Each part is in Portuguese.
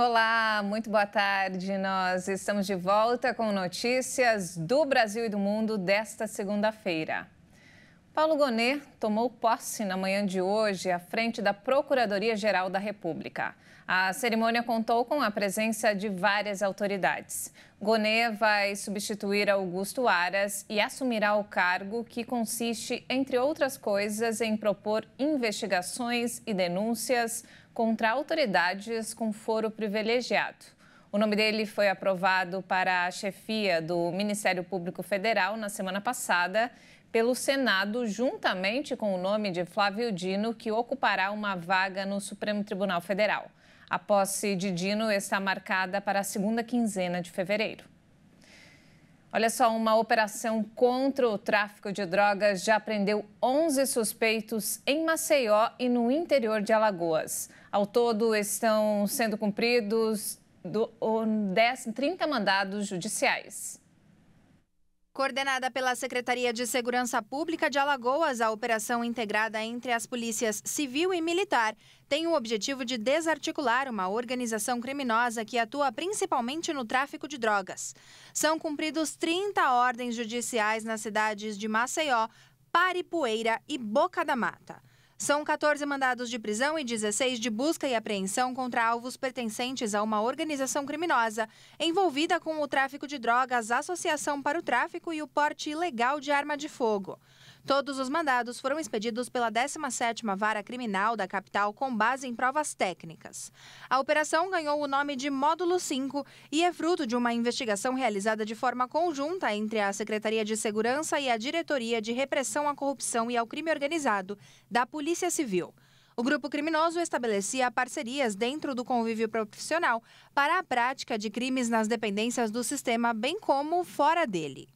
Olá, muito boa tarde. Nós estamos de volta com notícias do Brasil e do mundo desta segunda-feira. Paulo Gonet tomou posse na manhã de hoje à frente da Procuradoria-Geral da República. A cerimônia contou com a presença de várias autoridades. Gonet vai substituir Augusto Aras e assumirá o cargo que consiste, entre outras coisas, em propor investigações e denúncias contra autoridades com foro privilegiado. O nome dele foi aprovado para a chefia do Ministério Público Federal na semana passada pelo Senado, juntamente com o nome de Flávio Dino, que ocupará uma vaga no Supremo Tribunal Federal. A posse de Dino está marcada para a segunda quinzena de fevereiro. Olha só, uma operação contra o tráfico de drogas já prendeu 11 suspeitos em Maceió e no interior de Alagoas. Ao todo, estão sendo cumpridos 30 mandados judiciais. Coordenada pela Secretaria de Segurança Pública de Alagoas, a operação integrada entre as polícias civil e militar tem o objetivo de desarticular uma organização criminosa que atua principalmente no tráfico de drogas. São cumpridos 30 ordens judiciais nas cidades de Maceió, Paripueira e Boca da Mata. São 14 mandados de prisão e 16 de busca e apreensão contra alvos pertencentes a uma organização criminosa envolvida com o tráfico de drogas, associação para o tráfico e o porte ilegal de arma de fogo. Todos os mandados foram expedidos pela 17ª Vara Criminal da capital com base em provas técnicas. A operação ganhou o nome de Módulo 5 e é fruto de uma investigação realizada de forma conjunta entre a Secretaria de Segurança e a Diretoria de Repressão à Corrupção e ao Crime Organizado da Polícia Civil. O grupo criminoso estabelecia parcerias dentro do convívio profissional para a prática de crimes nas dependências do sistema, bem como fora dele.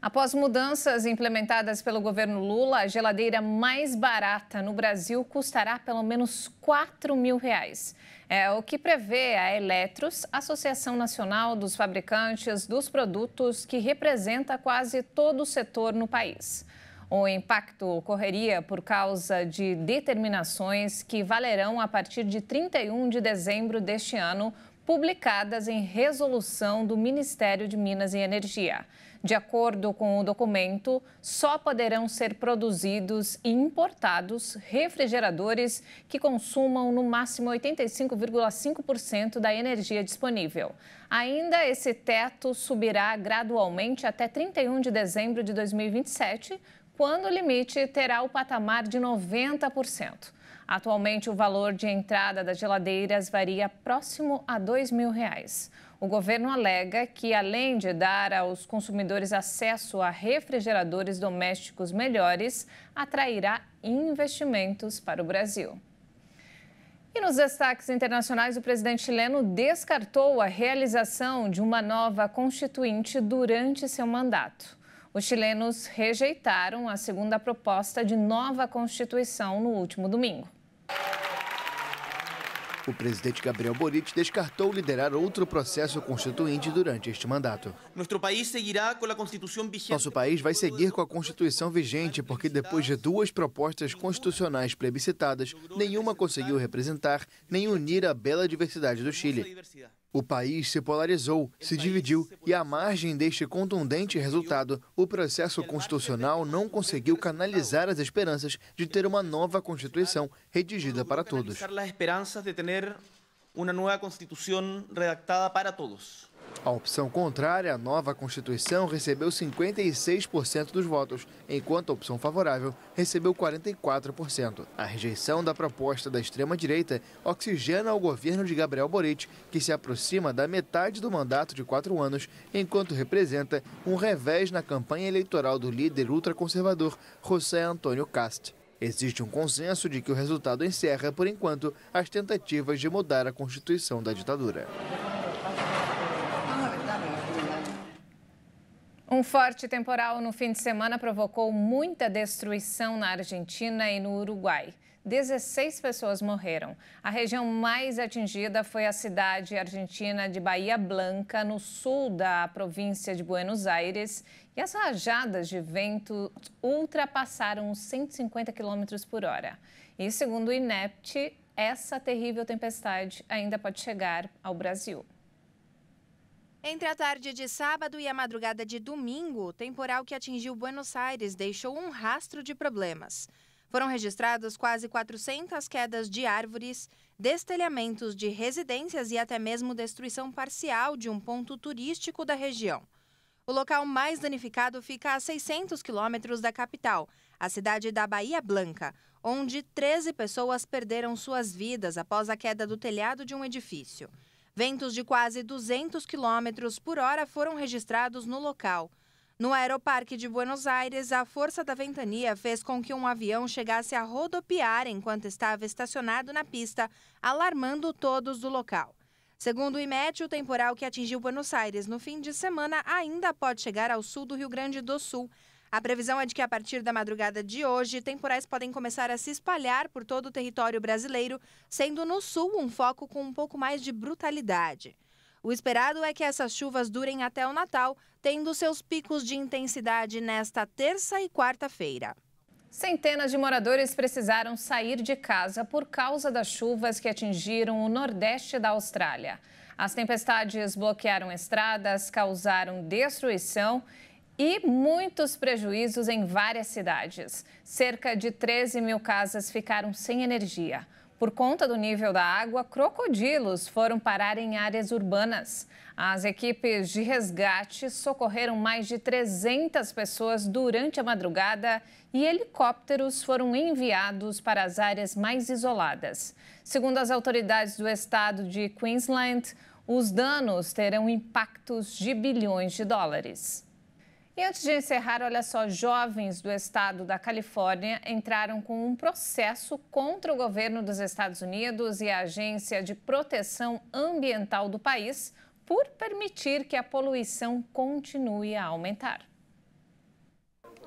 Após mudanças implementadas pelo governo Lula, a geladeira mais barata no Brasil custará pelo menos 4 mil reais. É o que prevê a Eletros, Associação Nacional dos Fabricantes dos Produtos, que representa quase todo o setor no país. O impacto ocorreria por causa de determinações que valerão a partir de 31 de dezembro deste ano publicadas em resolução do Ministério de Minas e Energia. De acordo com o documento, só poderão ser produzidos e importados refrigeradores que consumam no máximo 85,5% da energia disponível. Ainda esse teto subirá gradualmente até 31 de dezembro de 2027, quando o limite terá o patamar de 90%. Atualmente, o valor de entrada das geladeiras varia próximo a R$ 2 mil. Reais. O governo alega que, além de dar aos consumidores acesso a refrigeradores domésticos melhores, atrairá investimentos para o Brasil. E nos destaques internacionais, o presidente chileno descartou a realização de uma nova constituinte durante seu mandato. Os chilenos rejeitaram a segunda proposta de nova constituição no último domingo. O presidente Gabriel Boric descartou liderar outro processo constituinte durante este mandato. Nosso país seguirá com a Constituição vigente. Nosso país vai seguir com a Constituição vigente porque depois de duas propostas constitucionais plebiscitadas, nenhuma conseguiu representar nem unir a bela diversidade do Chile. O país se polarizou, se dividiu e, à margem deste contundente resultado, o processo constitucional não conseguiu canalizar as esperanças de ter uma nova Constituição redigida para todos. A opção contrária à nova Constituição recebeu 56% dos votos, enquanto a opção favorável recebeu 44%. A rejeição da proposta da extrema-direita oxigena o governo de Gabriel Boric, que se aproxima da metade do mandato de quatro anos, enquanto representa um revés na campanha eleitoral do líder ultraconservador José Antônio Cast. Existe um consenso de que o resultado encerra, por enquanto, as tentativas de mudar a Constituição da ditadura. Um forte temporal no fim de semana provocou muita destruição na Argentina e no Uruguai. 16 pessoas morreram. A região mais atingida foi a cidade argentina de Bahia Blanca, no sul da província de Buenos Aires. E as rajadas de vento ultrapassaram os 150 km por hora. E, segundo o INEPT, essa terrível tempestade ainda pode chegar ao Brasil. Entre a tarde de sábado e a madrugada de domingo, o temporal que atingiu Buenos Aires deixou um rastro de problemas. Foram registrados quase 400 quedas de árvores, destelhamentos de residências e até mesmo destruição parcial de um ponto turístico da região. O local mais danificado fica a 600 quilômetros da capital, a cidade da Bahia Blanca, onde 13 pessoas perderam suas vidas após a queda do telhado de um edifício. Ventos de quase 200 quilômetros por hora foram registrados no local. No aeroparque de Buenos Aires, a força da ventania fez com que um avião chegasse a rodopiar enquanto estava estacionado na pista, alarmando todos do local. Segundo o IMET, o temporal que atingiu Buenos Aires no fim de semana ainda pode chegar ao sul do Rio Grande do Sul. A previsão é de que a partir da madrugada de hoje, temporais podem começar a se espalhar por todo o território brasileiro, sendo no sul um foco com um pouco mais de brutalidade. O esperado é que essas chuvas durem até o Natal, tendo seus picos de intensidade nesta terça e quarta-feira. Centenas de moradores precisaram sair de casa por causa das chuvas que atingiram o nordeste da Austrália. As tempestades bloquearam estradas, causaram destruição e muitos prejuízos em várias cidades. Cerca de 13 mil casas ficaram sem energia. Por conta do nível da água, crocodilos foram parar em áreas urbanas. As equipes de resgate socorreram mais de 300 pessoas durante a madrugada e helicópteros foram enviados para as áreas mais isoladas. Segundo as autoridades do estado de Queensland, os danos terão impactos de bilhões de dólares. E antes de encerrar, olha só, jovens do estado da Califórnia entraram com um processo contra o governo dos Estados Unidos e a Agência de Proteção Ambiental do país por permitir que a poluição continue a aumentar.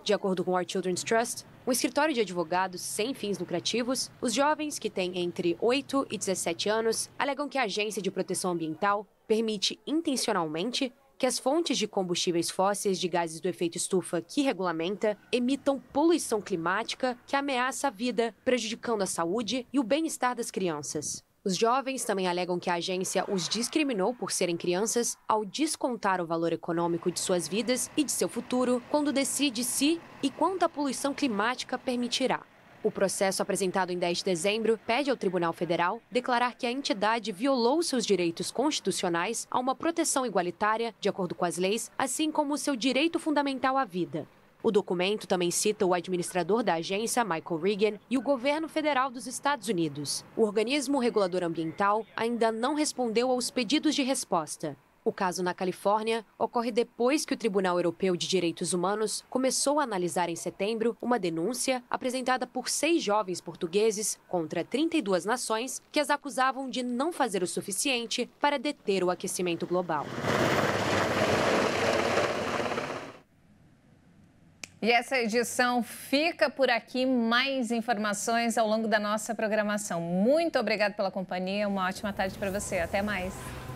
De acordo com o Our Children's Trust, um escritório de advogados sem fins lucrativos, os jovens que têm entre 8 e 17 anos alegam que a Agência de Proteção Ambiental permite intencionalmente que as fontes de combustíveis fósseis de gases do efeito estufa que regulamenta emitam poluição climática que ameaça a vida, prejudicando a saúde e o bem-estar das crianças. Os jovens também alegam que a agência os discriminou por serem crianças ao descontar o valor econômico de suas vidas e de seu futuro quando decide se e quanto a poluição climática permitirá. O processo apresentado em 10 de dezembro pede ao Tribunal Federal declarar que a entidade violou seus direitos constitucionais a uma proteção igualitária, de acordo com as leis, assim como o seu direito fundamental à vida. O documento também cita o administrador da agência, Michael Regan, e o governo federal dos Estados Unidos. O organismo regulador ambiental ainda não respondeu aos pedidos de resposta. O caso na Califórnia ocorre depois que o Tribunal Europeu de Direitos Humanos começou a analisar em setembro uma denúncia apresentada por seis jovens portugueses contra 32 nações que as acusavam de não fazer o suficiente para deter o aquecimento global. E essa edição fica por aqui. Mais informações ao longo da nossa programação. Muito obrigada pela companhia. Uma ótima tarde para você. Até mais.